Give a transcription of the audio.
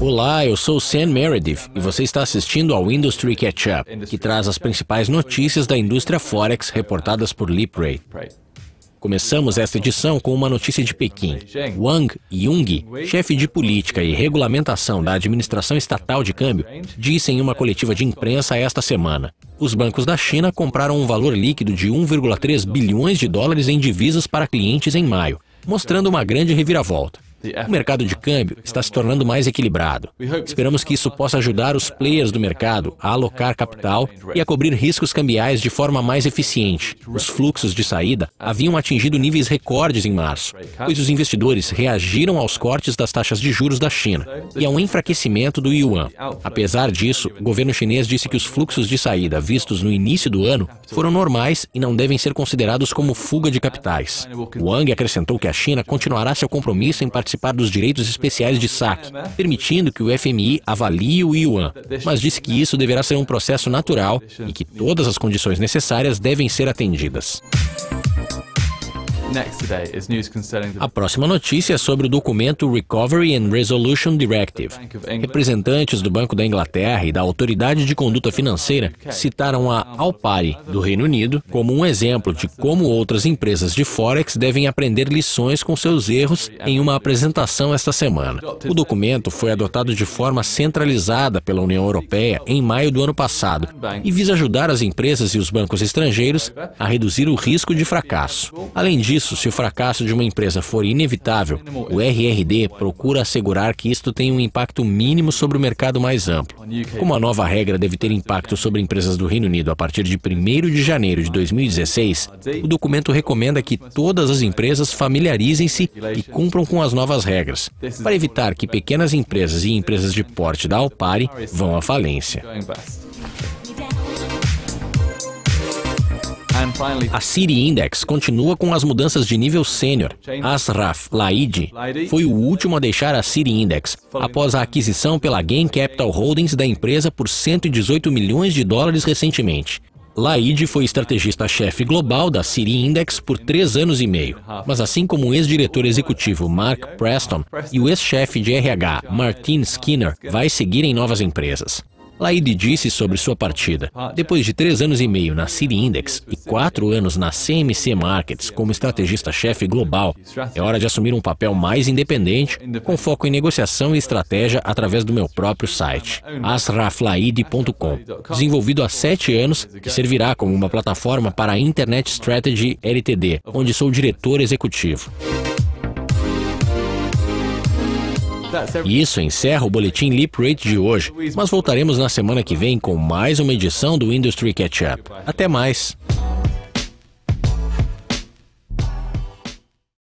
Olá, eu sou Sam Meredith e você está assistindo ao Industry Catch Up, que traz as principais notícias da indústria Forex reportadas por Lipray. Começamos esta edição com uma notícia de Pequim. Wang Yung, chefe de política e regulamentação da Administração Estatal de Câmbio, disse em uma coletiva de imprensa esta semana: os bancos da China compraram um valor líquido de 1,3 bilhões de dólares em divisas para clientes em maio, mostrando uma grande reviravolta. O mercado de câmbio está se tornando mais equilibrado. Esperamos que isso possa ajudar os players do mercado a alocar capital e a cobrir riscos cambiais de forma mais eficiente. Os fluxos de saída haviam atingido níveis recordes em março, pois os investidores reagiram aos cortes das taxas de juros da China e ao enfraquecimento do yuan. Apesar disso, o governo chinês disse que os fluxos de saída vistos no início do ano foram normais e não devem ser considerados como fuga de capitais. Wang acrescentou que a China continuará seu compromisso em participar participar dos direitos especiais de saque, é, né? permitindo que o FMI avalie o yuan, mas disse que isso deverá ser um processo natural e que todas as condições necessárias devem ser atendidas. A próxima notícia é sobre o documento Recovery and Resolution Directive. Representantes do Banco da Inglaterra e da Autoridade de Conduta Financeira citaram a Alpari, do Reino Unido, como um exemplo de como outras empresas de Forex devem aprender lições com seus erros em uma apresentação esta semana. O documento foi adotado de forma centralizada pela União Europeia em maio do ano passado e visa ajudar as empresas e os bancos estrangeiros a reduzir o risco de fracasso. Além disso, isso, se o fracasso de uma empresa for inevitável, o RRD procura assegurar que isto tenha um impacto mínimo sobre o mercado mais amplo. Como a nova regra deve ter impacto sobre empresas do Reino Unido a partir de 1 de janeiro de 2016, o documento recomenda que todas as empresas familiarizem-se e cumpram com as novas regras, para evitar que pequenas empresas e empresas de porte da Alpari vão à falência. A SIRI Index continua com as mudanças de nível sênior. Asraf Laidi foi o último a deixar a SIRI Index após a aquisição pela Gain Capital Holdings da empresa por 118 milhões de dólares recentemente. Laide foi estrategista-chefe global da SIRI Index por três anos e meio, mas assim como o ex-diretor executivo Mark Preston e o ex-chefe de RH Martin Skinner, vai seguir em novas empresas. Laide disse sobre sua partida. Depois de três anos e meio na City Index e quatro anos na CMC Markets como estrategista-chefe global, é hora de assumir um papel mais independente, com foco em negociação e estratégia através do meu próprio site, asraflaide.com, desenvolvido há sete anos, que servirá como uma plataforma para a Internet Strategy LTD, onde sou diretor executivo. Tá, e isso encerra o boletim Leap Rate de hoje, mas voltaremos na semana que vem com mais uma edição do Industry Catch Up. Até mais!